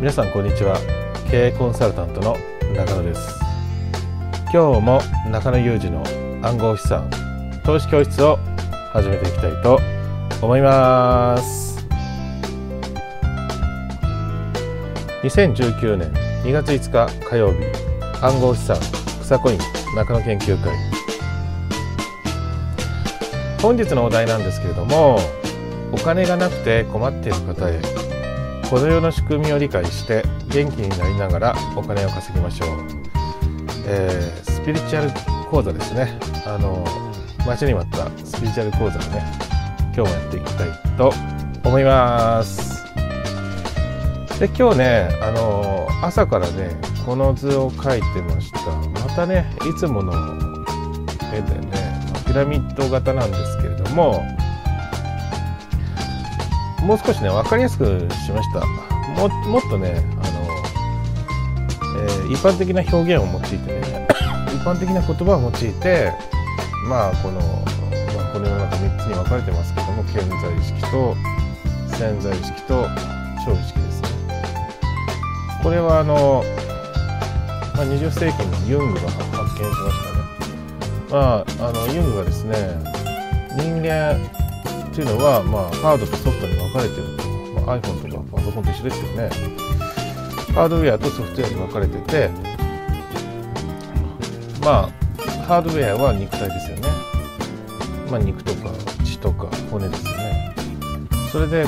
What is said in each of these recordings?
皆さんこんにちは経営コンサルタントの中野です今日も中野裕二の暗号資産投資教室を始めていきたいと思います2019年2月5日火曜日暗号資産草コイン中野研究会本日のお題なんですけれどもお金がなくて困っている方へこの世の仕組みを理解して元気になりながらお金を稼ぎましょう、えー、スピリチュアル講座ですねあの待ちに待ったスピリチュアル講座をね今日もやっていきたいと思いますで今日ねあの朝からねこの図を書いてましたまたねいつもの絵でねピラミッド型なんですけれどももう少しね、分かりやすくしました。ももっとね、あの、えー、一般的な表現を用いてね、一般的な言葉を用いて、まあ、この、まあ、この世の中3つに分かれてますけども、健在意識と潜在意識と超意識ですね。これはあの、まあ、20世紀にユングが発見しましたね。まあ、あのユングがですね人間っていうのは、まあ、ハードとソフトに分かれてると、まあ、iPhone とかパソコンと一緒ですよねハードウェアとソフトウェアに分かれててまあハードウェアは肉体ですよね、まあ、肉とか血とか骨ですよねそれで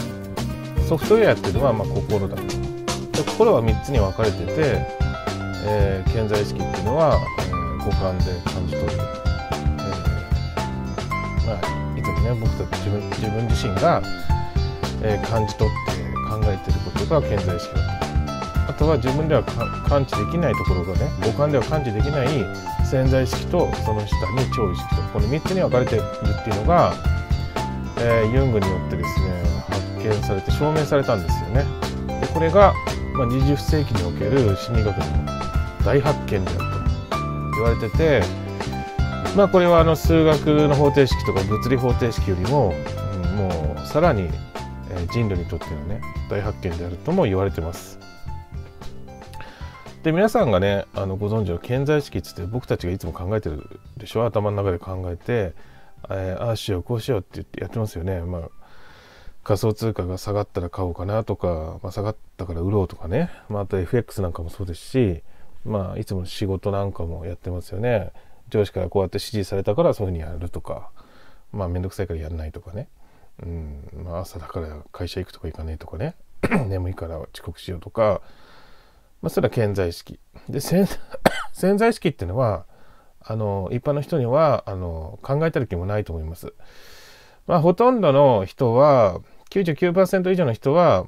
ソフトウェアっていうのはまあ心だとで心は3つに分かれてて、えー、健在意識っていうのは、えー、五感で感じ取る、えーまあね僕たち自分自分自身が、えー、感じ取って考えてることが健在意識だとあとは自分では感知できないところがね五感では感知できない潜在意識とその下に超意識とこの3つに分かれているっていうのが、えー、ユングによってですね発見されて証明されたんですよね。でこれが、まあ、20世紀における心理学の大発見であると言われてて。まあ、これはあの数学の方程式とか物理方程式よりも、うん、もうさらに人類にとってのね大発見であるとも言われてます。で皆さんがねあのご存知の顕在意識っつって僕たちがいつも考えてるでしょ頭の中で考えて、えー、ああしようこうしようって言ってやってますよね。まあ仮想通貨が下がったら買おうかなとか、まあ、下がったから売ろうとかね、まあ、あと FX なんかもそうですし、まあ、いつも仕事なんかもやってますよね。上司からこうやって指示されたからそういうふうにやるとかまあ面倒くさいからやらないとかね、うんまあ、朝だから会社行くとか行かねえとかね 眠いから遅刻しようとか、まあ、それは潜在意識で潜潜 在意識っていうのはあの一般の人にはあの考えたる気もないと思います。まあ、ほとんどの人は99%以上の人は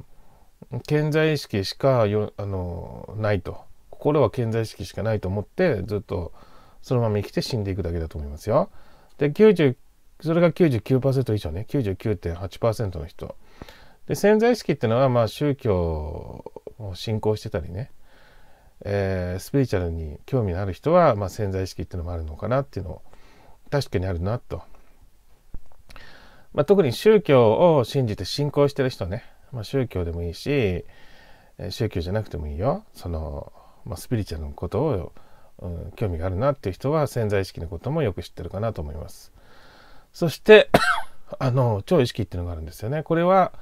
潜在意識しかよあのないと心は潜在意識しかないと思ってずっとそのまま生きて死んでいくだけだと思いますよ。で90それが99%以上ね99.8%の人。で潜在意識っていうのはまあ宗教を信仰してたりね、えー、スピリチュアルに興味のある人は、まあ、潜在意識っていうのもあるのかなっていうのを確かにあるなと。まあ、特に宗教を信じて信仰してる人ね、まあ、宗教でもいいし宗教じゃなくてもいいよその、まあ、スピリチュアルのことをうん、興味があるなっていう人は潜在意識のこともよく知ってるかなと思います。そして あの超意識っていうのがあるんですよね。これは、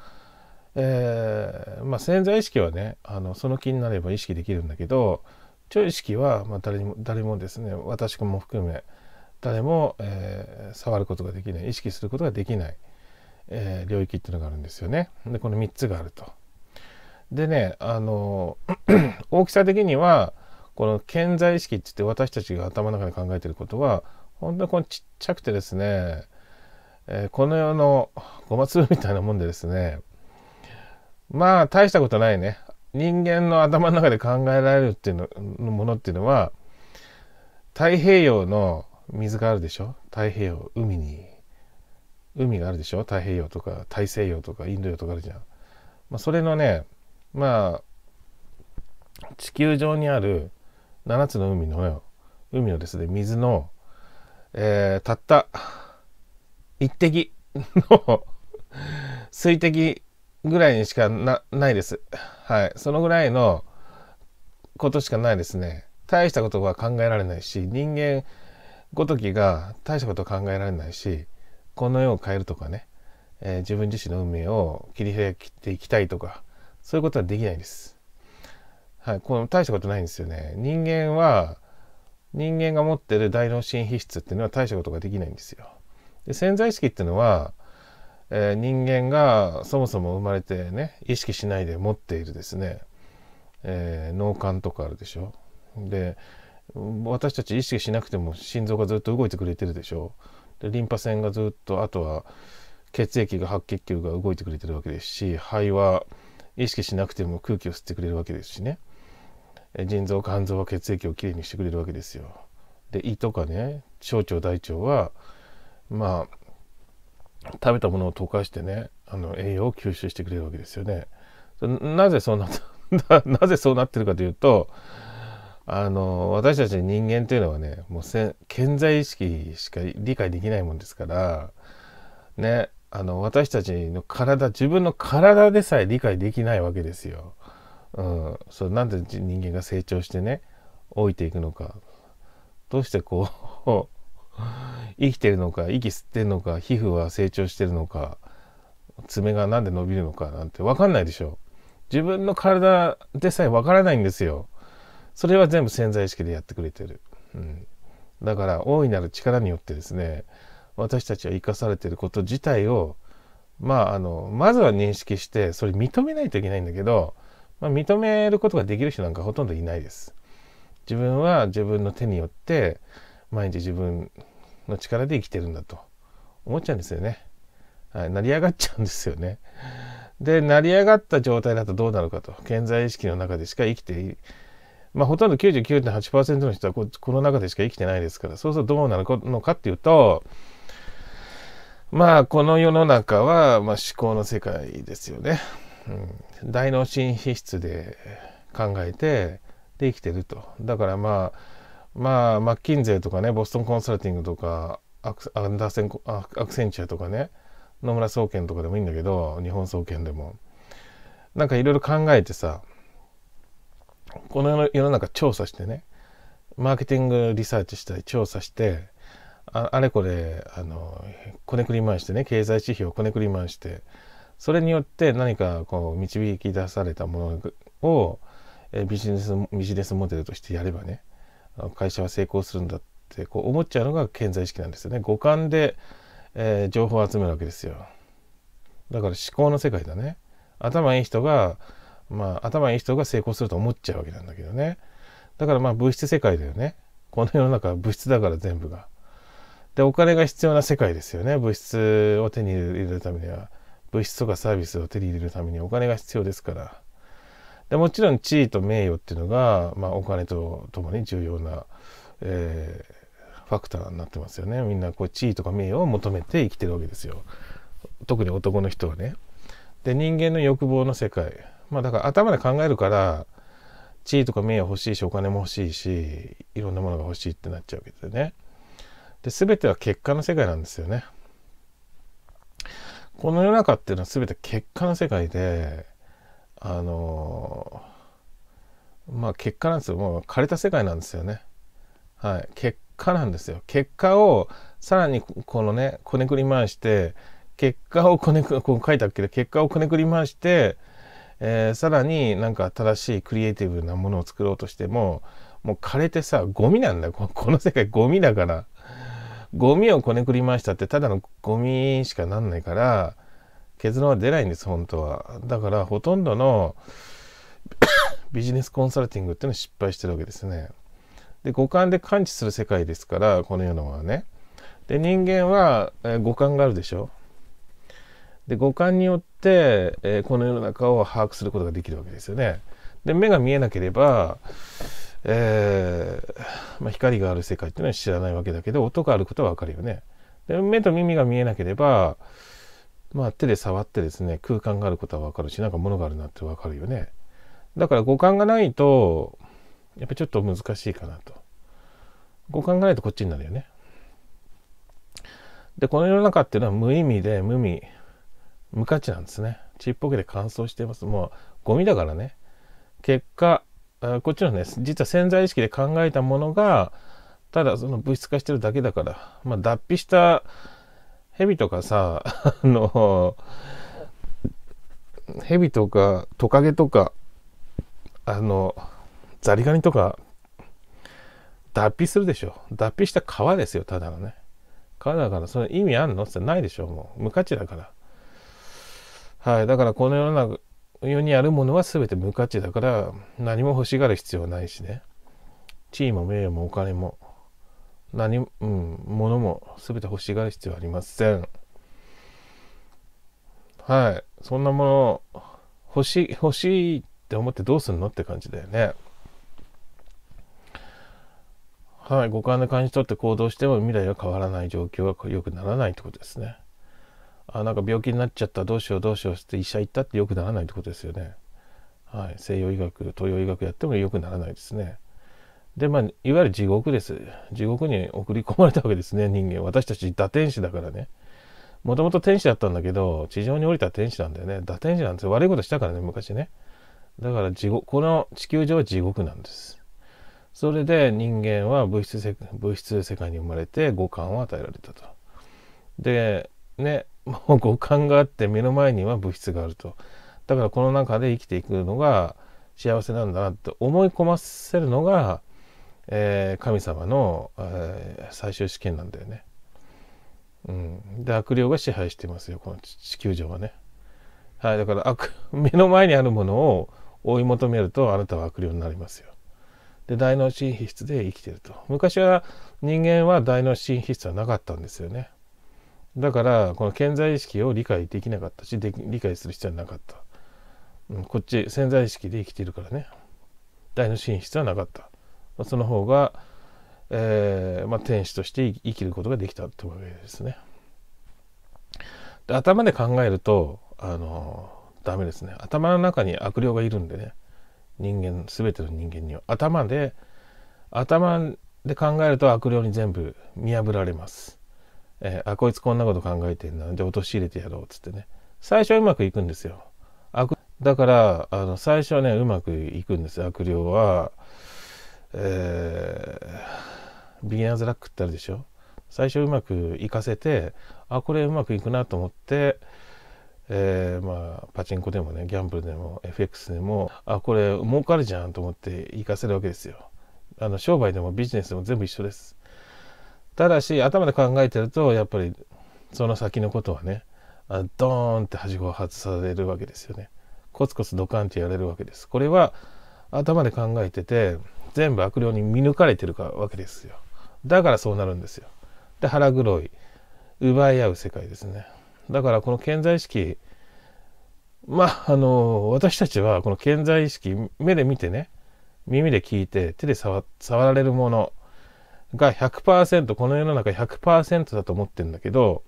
えー、まあ、潜在意識はねあのその気になれば意識できるんだけど超意識は、まあ、誰も誰もですね私も含め誰も、えー、触ることができない意識することができない、えー、領域っていうのがあるんですよね。でこの3つがあると。でねあの 大きさ的にはこの健在意識って言って私たちが頭の中で考えてることは本当にこのちっちゃくてですね、えー、この世のごま粒みたいなもんでですねまあ大したことないね人間の頭の中で考えられるっていうののものっていうのは太平洋の水があるでしょ太平洋海に海があるでしょ太平洋とか大西洋とかインド洋とかあるじゃん、まあ、それのねまあ地球上にある7つの海の海のですね水の、えー、たった1滴の水滴ぐらいにしかなないですはいそのぐらいのことしかないですね大したことは考えられないし人間ごときが大したことは考えられないしこの世を変えるとかね、えー、自分自身の運命を切り開いていきたいとかそういうことはできないですはい、この大したことないんですよね。人間は人間が持ってる大脳新皮質っていうのは大したことができないんですよ。で潜在意識っていうのは、えー、人間がそもそも生まれてね意識しないで持っているですね、えー、脳幹とかあるでしょ。で私たち意識しなくても心臓がずっと動いてくれてるでしょ。でリンパ腺がずっとあとは血液が白血球が動いてくれてるわけですし肺は意識しなくても空気を吸ってくれるわけですしね。腎臓肝臓は血液をきれいにしてくれるわけですよ。で胃とかね小腸大腸はまあ食べたものを溶かしてねあの栄養を吸収してくれるわけですよね。なぜそうな なぜそうなってるかというとあの私たち人間というのはねもうせ健在意識しか理解できないもんですからねあの私たちの体自分の体でさえ理解できないわけですよ。うん、それなんで人間が成長してね老いていくのかどうしてこう 生きてるのか息吸ってるのか皮膚は成長してるのか爪が何で伸びるのかなんて分かんないでしょ自分の体でさえ分からないんですよそれは全部潜在意識でやってくれてる、うん、だから大いなる力によってですね私たちは生かされてること自体をまああのまずは認識してそれ認めないといけないんだけどまあ、認めることができる人なんかほとんどいないです。自分は自分の手によって毎日自分の力で生きてるんだと思っちゃうんですよね。はい、成り上がっちゃうんですよね。で成り上がった状態だとどうなるかと健在意識の中でしか生きていまあほとんど99.8%の人はこの中でしか生きてないですからそうするとどうなるのかっていうとまあこの世の中は、まあ、思考の世界ですよね。うん、大脳新皮質で考えてで生きてるとだからまあまあマッキンゼーとかねボストンコンサルティングとかアクアンダーセンアクセンチュアとかね野村総研とかでもいいんだけど日本総研でもなんかいろいろ考えてさこの世の中調査してねマーケティングリサーチしたり調査してあれこれあのこねくり回してね経済指標をこねくり回してそれによって何かこう導き出されたものをビジネスビジネスモデルとしてやればね会社は成功するんだってこう思っちゃうのが健在意識なんですよね五感で、えー、情報を集めるわけですよだから思考の世界だね頭いい人がまあ頭いい人が成功すると思っちゃうわけなんだけどねだからまあ物質世界だよねこの世の中は物質だから全部がでお金が必要な世界ですよね物質を手に入れるためには。物質とかサービスを手に入れるためにお金が必要ですから。でもちろん地位と名誉っていうのが、まあ、お金とともに重要な、えー、ファクターになってますよね。みんなこう地位とか名誉を求めて生きてるわけですよ。特に男の人はね。で人間の欲望の世界。まあだから頭で考えるから地位とか名誉欲しいしお金も欲しいしいろんなものが欲しいってなっちゃうわけですよね。で全ては結果の世界なんですよね。この世の中っていうのは全て結果の世界であのまあ結果なんですよもう枯れた世界なんですよねはい結果なんですよ結果をさらにこのねこねくり回して結果をこねくこう書いたっけど結果をこねくり回して、えー、さらになんか新しいクリエイティブなものを作ろうとしてももう枯れてさゴミなんだよ この世界ゴミだからゴミをこねくりましたってただのゴミしかなんないから結論は出ないんです本当はだからほとんどの ビジネスコンサルティングっていうのは失敗してるわけですねで五感で感知する世界ですからこの世のはねで人間は、えー、五感があるでしょで五感によって、えー、この世の中を把握することができるわけですよねで目が見えなければえー、まあ、光がある世界っていうのは知らないわけだけど音があることはわかるよね。で目と耳が見えなければ、まあ、手で触ってですね空間があることはわかるしなんか物があるなってわかるよね。だから五感がないとやっぱちょっと難しいかなと。五感がないとこっちになるよね。でこの世の中っていうのは無意味で無味無価値なんですね。ちっぽけで乾燥してます。もうゴミだからね。結果こっちのね実は潜在意識で考えたものがただその物質化してるだけだから、まあ、脱皮した蛇とかさ あの蛇とかトカゲとかあのザリガニとか脱皮するでしょ脱皮した皮ですよただのね皮だからそれ意味あんのってないでしょもう無価値だからはいだからこの世の中世にあるものは全て無価値だから何も欲しがる必要はないしね地位も名誉もお金も何、うん、物も全て欲しがる必要はありませんはいそんなもの欲しい欲しいって思ってどうすんのって感じだよねはい五感で感じ取って行動しても未来は変わらない状況は良くならないってことですねあなんか病気になっちゃったどうしようどうしようって医者行ったって良くならないってことですよね。はい、西洋医学東洋医学やっても良くならないですね。でまあいわゆる地獄です地獄に送り込まれたわけですね人間私たち堕天使だからねもともと天使だったんだけど地上に降りた天使なんだよね堕天使なんですよ悪いことしたからね昔ねだから地獄この地球上は地獄なんですそれで人間は物質物質世界に生まれて五感を与えられたとでねもう五感があって目の前には物質があるとだからこの中で生きていくのが幸せなんだなって思い込ませるのが、えー、神様の、えー、最終試験なんだよね。うん、で悪霊が支配してますよこの地球上はね。はい、だから悪 目の前にあるものを追い求めるとあなたは悪霊になりますよ。で大脳神秘質で生きてると。昔は人間は大脳神秘質はなかったんですよね。だからこの潜在意識を理解できなかったし理解する必要はなかった、うん、こっち潜在意識で生きてるからね大の進出はなかった、まあ、その方が、えー、まあ、天使として生きることができたってわけですねで頭で考えるとあのダメですね頭の中に悪霊がいるんでね人間全ての人間には頭で頭で考えると悪霊に全部見破られますえー、あ、こいつこんなこと考えてんだ。で、陥れてやろう。つってね。最初はうまくいくんですよ。悪だから、あの、最初はね、うまくいくんですよ。悪霊は、えー、ビギナーズラックってあるでしょ。最初うまくいかせて、あ、これうまくいくなと思って、えー、まあパチンコでもねギャンブルでも FX でもあこれ儲かるじゃんと思って行かせるわけですよあの商売でもビジネスでも全部一緒ですただし頭で考えてるとやっぱりその先のことはねあドーンってはしごを外されるわけですよねコツコツドカンってやれるわけですこれは頭で考えてて全部悪霊に見抜かれてるかわけですよだからそうなるんですよで腹黒い奪い合う世界ですねだからこの健在意識まああの私たちはこの健在意識目で見てね耳で聞いて手で触られるものが100%この世の中100%だと思ってんだけど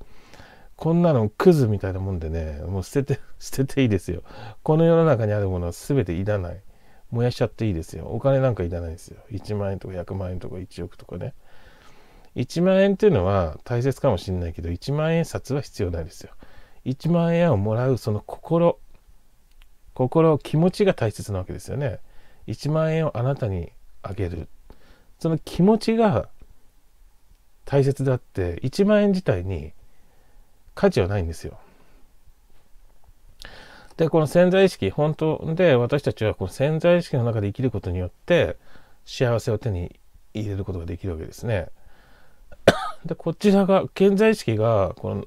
こんなのクズみたいなもんでねもう捨てて 捨てていいですよこの世の中にあるものは全ていらない燃やしちゃっていいですよお金なんかいらないですよ1万円とか100万円とか1億とかね1万円っていうのは大切かもしれないけど1万円札は必要ないですよ1万円をもらうその心心気持ちが大切なわけですよね1万円をあなたにあげるその気持ちが大切だって1万円自体に価値はないんですよ。でこの潜在意識本当で私たちはこの潜在意識の中で生きることによって幸せを手に入れることができるわけですね。でこちらが潜在意識がこの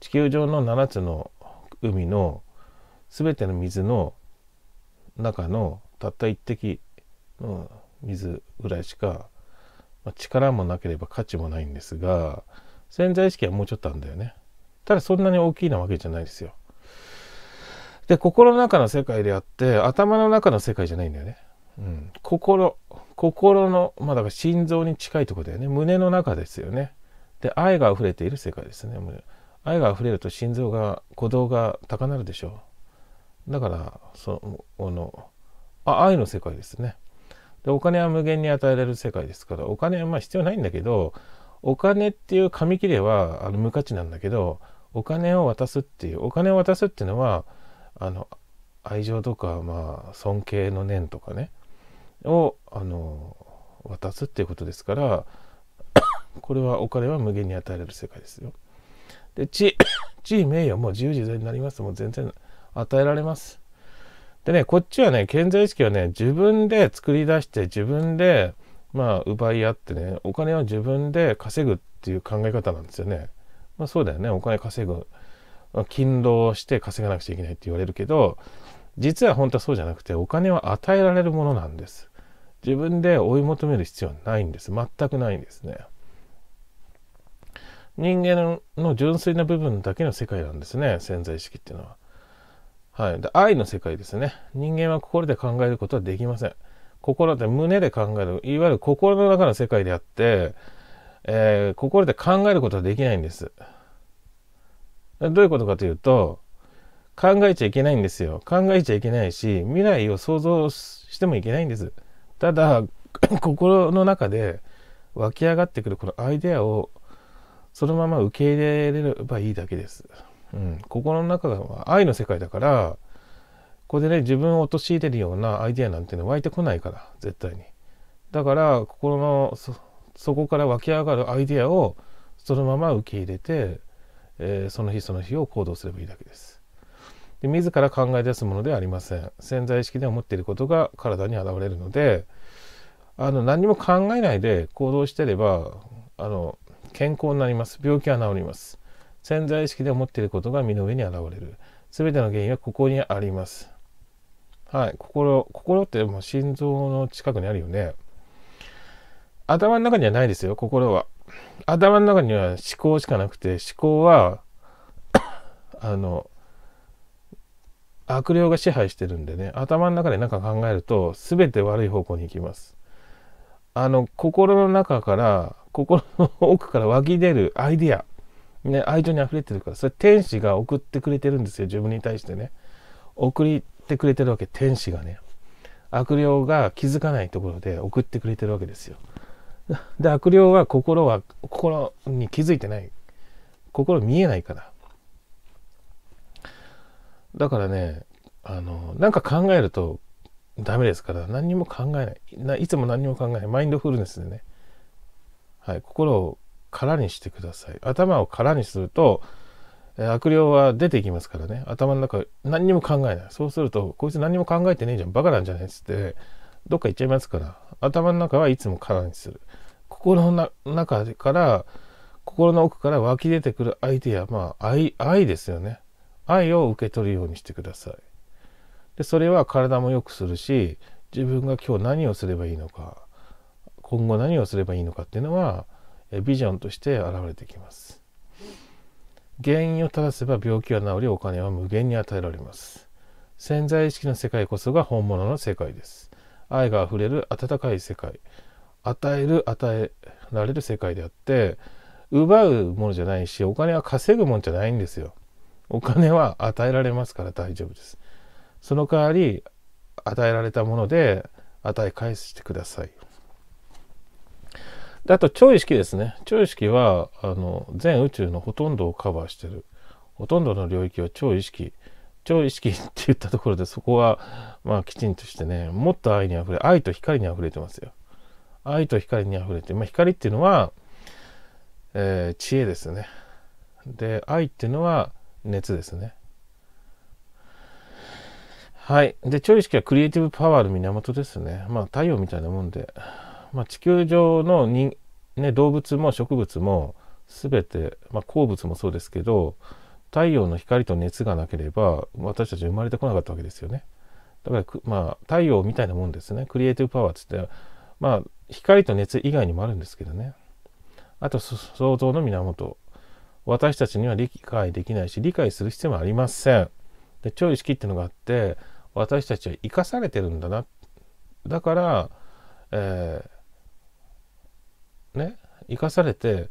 地球上の7つの海の全ての水の中のたった1滴の水ぐらいしかまあ、力もなければ価値もないんですが潜在意識はもうちょっとあるんだよねただそんなに大きいなわけじゃないですよで心の中の世界であって頭の中の世界じゃないんだよね、うん、心心のまあだから心臓に近いとこだよね胸の中ですよねで愛が溢れている世界ですね愛が溢れると心臓が鼓動が高鳴るでしょうだからそのあの愛の世界ですねでお金は無限に与えられる世界ですからお金はまあ必要ないんだけどお金っていう紙切れはあの無価値なんだけどお金を渡すっていうお金を渡すっていうのはあの愛情とか、まあ、尊敬の念とかねをあの渡すっていうことですから これはお金は無限に与えられる世界ですよ。で 地位名誉も自由自在になりますもう全然与えられます。でね、こっちはね、健在意識はね、自分で作り出して、自分で、まあ、奪い合ってね、お金を自分で稼ぐっていう考え方なんですよね。まあ、そうだよね、お金稼ぐ。勤労して稼がなくちゃいけないって言われるけど、実は本当はそうじゃなくて、お金は与えられるものなんです。自分で追い求める必要はないんです。全くないんですね。人間の純粋な部分だけの世界なんですね、潜在意識っていうのは。はい、で愛の世界ですね人間は心で考えることはできません心って胸で考えるいわゆる心の中の世界であって、えー、心で考えることはできないんですどういうことかというと考えちゃいけないんですよ考えちゃいけないし未来を想像してもいけないんですただ 心の中で湧き上がってくるこのアイデアをそのまま受け入れればいいだけです。うん、心の中が愛の世界だからこれでね自分を陥れるようなアイデアなんてね湧いてこないから絶対にだから心の底から湧き上がるアイデアをそのまま受け入れて、えー、その日その日を行動すればいいだけですで自ら考え出すものではありません潜在意識で思っていることが体に現れるのであの何も考えないで行動してればあの健康になります病気は治ります潜在意識で思っていることが身の上に現れる。すべての原因はここにあります。はい。心、心ってもう心臓の近くにあるよね。頭の中にはないですよ、心は。頭の中には思考しかなくて、思考は、あの、悪霊が支配してるんでね、頭の中で何か考えると、全て悪い方向に行きます。あの、心の中から、心の奥から湧き出るアイデア。ね、愛情に溢れてるから、それ天使が送ってくれてるんですよ、自分に対してね。送ってくれてるわけ、天使がね。悪霊が気づかないところで送ってくれてるわけですよ。で、悪霊は心は、心に気づいてない。心見えないから。だからね、あの、なんか考えるとダメですから、何にも考えない。いつも何にも考えない。マインドフルネスでね。はい、心を空にしてください頭を空にすると悪霊は出ていきますからね頭の中何にも考えないそうするとこいつ何も考えてねえじゃんバカなんじゃないっつってどっか行っちゃいますから頭の中はいつも空にする心の中から心の奥から湧き出てくるアイデアまあ愛愛ですよね愛を受け取るようにしてくださいでそれは体も良くするし自分が今日何をすればいいのか今後何をすればいいのかっていうのはビジョンとして現れてきます原因を正せば病気は治りお金は無限に与えられます潜在意識の世界こそが本物の世界です愛があふれる温かい世界与える与えられる世界であって奪うものじゃないしお金は稼ぐもんじゃないんですよお金は与えられますから大丈夫ですその代わり与えられたもので与え返してくださいであと超意識ですね超意識はあの全宇宙のほとんどをカバーしてるほとんどの領域は超意識超意識って言ったところでそこはまあきちんとしてねもっと愛にあふれ愛と光にあふれてますよ愛と光にあふれて、まあ、光っていうのは、えー、知恵ですねで愛っていうのは熱ですねはいで超意識はクリエイティブパワーの源ですねまあ太陽みたいなもんでまあ、地球上の人、ね、動物も植物も全て、まあ、鉱物もそうですけど太陽の光と熱がなければ私たち生まれてこなかったわけですよね。だからまあ、太陽みたいなもんですねクリエイティブパワーっつってまあ光と熱以外にもあるんですけどねあと想像の源私たちには理解できないし理解する必要もありませんで超意識っていうのがあって私たちは生かされてるんだなだから、えー、ね生かされて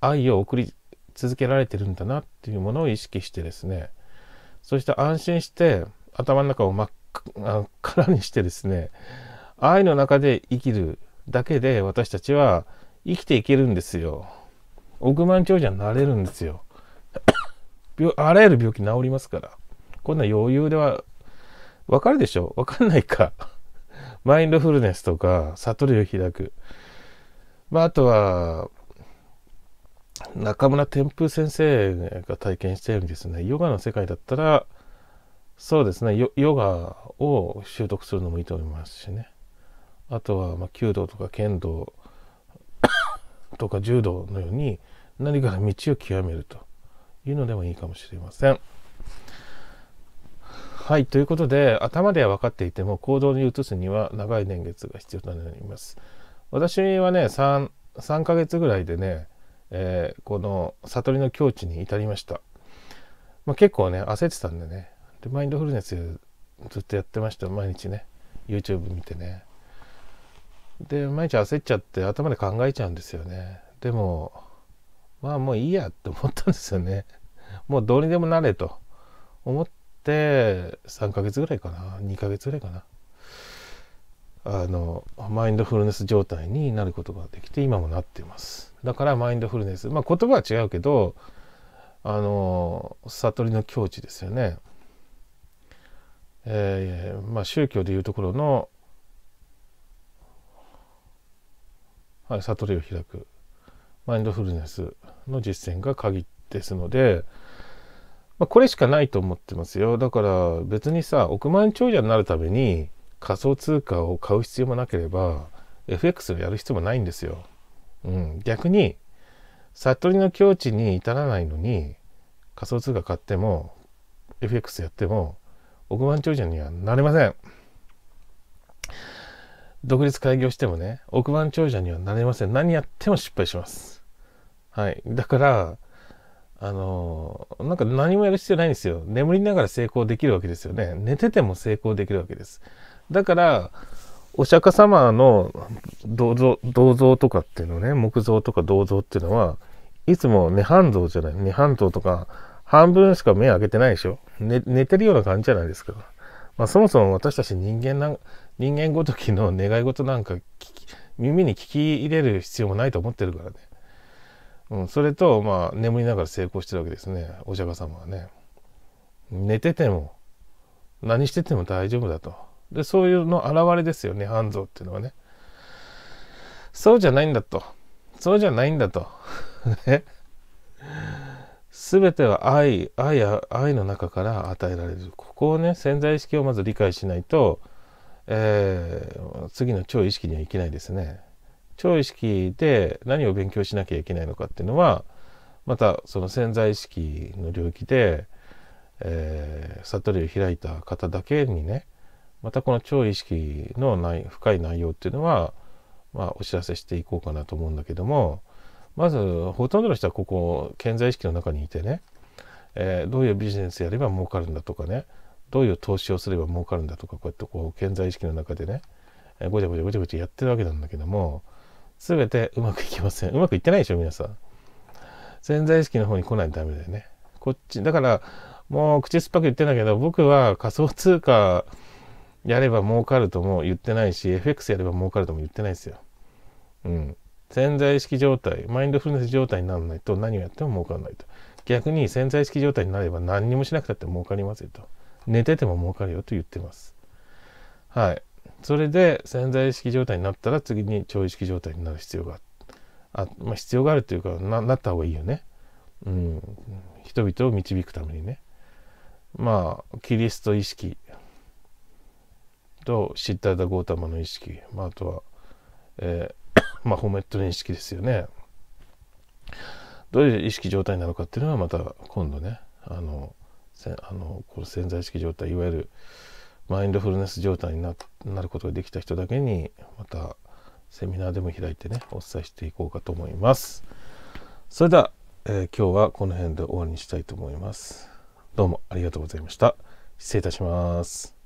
愛を送り続けられてるんだなっていうものを意識してですねそして安心して頭の中を真っ空にしてですね愛の中で生きるだけで私たちは生きていけるんですよ億万長者になれるんですよあらゆる病気治りますからこんな余裕ではわかるでしょわかんないかマインドフルネスとか悟りを開くまあ、あとは、中村天風先生が体験したようにですね、ヨガの世界だったら、そうですね、ヨヨガを習得するのもいいと思いますしね。あとは、まあ、弓道とか剣道 とか柔道のように、何かの道を極めるというのでもいいかもしれません。はい、ということで、頭では分かっていても行動に移すには長い年月が必要となります。私はね3、3ヶ月ぐらいでね、えー、この悟りの境地に至りました。まあ、結構ね、焦ってたんでね。で、マインドフルネスずっとやってました。毎日ね、YouTube 見てね。で、毎日焦っちゃって頭で考えちゃうんですよね。でも、まあもういいやって思ったんですよね。もうどうにでもなれと思って、3ヶ月ぐらいかな。2ヶ月ぐらいかな。あのマインドフルネス状態になることができて今もなっていますだからマインドフルネスまあ言葉は違うけどあの悟りの境地ですよねえー、まあ宗教でいうところの、はい、悟りを開くマインドフルネスの実践が鍵ですので、まあ、これしかないと思ってますよだから別にさ億万長者になるために仮想通貨を買う必要もなければ FX をやる必要もないんですよ。うん、逆に悟りの境地に至らないのに仮想通貨買っても FX やっても億万長者にはなれません。独立開業してもね億万長者にはなれません何やっても失敗しますはいだからあのなんか何もやる必要ないんですよ眠りながら成功できるわけですよね寝てても成功できるわけですだからお釈迦様の銅像銅像とかっていうのね木造とか銅像っていうのはいつも涅槃像じゃない涅槃像とか半分しか目開けてないでしょ、ね、寝てるような感じじゃないですか、まあ、そもそも私たち人間な人間ごときの願い事なんか耳に聞き入れる必要もないと思ってるからね、うん、それとまあ眠りながら成功してるわけですねお釈迦様はね寝てても何してても大丈夫だと。でそういうの表れですよね半蔵っていうのはねそうじゃないんだとそうじゃないんだとね全ては愛愛愛の中から与えられるここをね潜在意識をまず理解しないと、えー、次の超意識にはいけないですね超意識で何を勉強しなきゃいけないのかっていうのはまたその潜在意識の領域で、えー、悟りを開いた方だけにねまたこの超意識の内深い内容っていうのは、まあ、お知らせしていこうかなと思うんだけどもまずほとんどの人はここ健在意識の中にいてね、えー、どういうビジネスやれば儲かるんだとかねどういう投資をすれば儲かるんだとかこうやってこう健在意識の中でね、えー、ごちゃごちゃごちゃごちゃやってるわけなんだけども全てうまくいきませんうまくいってないでしょ皆さん潜在意識の方に来ないとダメだよねこっちだからもう口酸っぱく言ってんだけど僕は仮想通貨やれば儲かるとも言ってないし、FX やれば儲かるとも言ってないですよ。うん。潜在意識状態、マインドフルネス状態にならないと何をやっても儲からないと。逆に潜在意識状態になれば何にもしなくたって儲かりますよと。寝てても儲かるよと言ってます。はい。それで潜在意識状態になったら次に超意識状態になる必要があまあ、必要があるというかななった方がいいよね。うん。人々を導くためにね。まあ、キリスト意識、と、知っただゴータマの意識、まあ、あとは、えー、まあ、ホメットの意識ですよね。どういう意識状態なのかっていうのはまた今度ね、あの、せあのこの潜在意識状態、いわゆるマインドフルネス状態になることができた人だけに、またセミナーでも開いてね、お伝えしていこうかと思います。それでは、えー、今日はこの辺で終わりにしたいと思います。どうもありがとうございました。失礼いたします。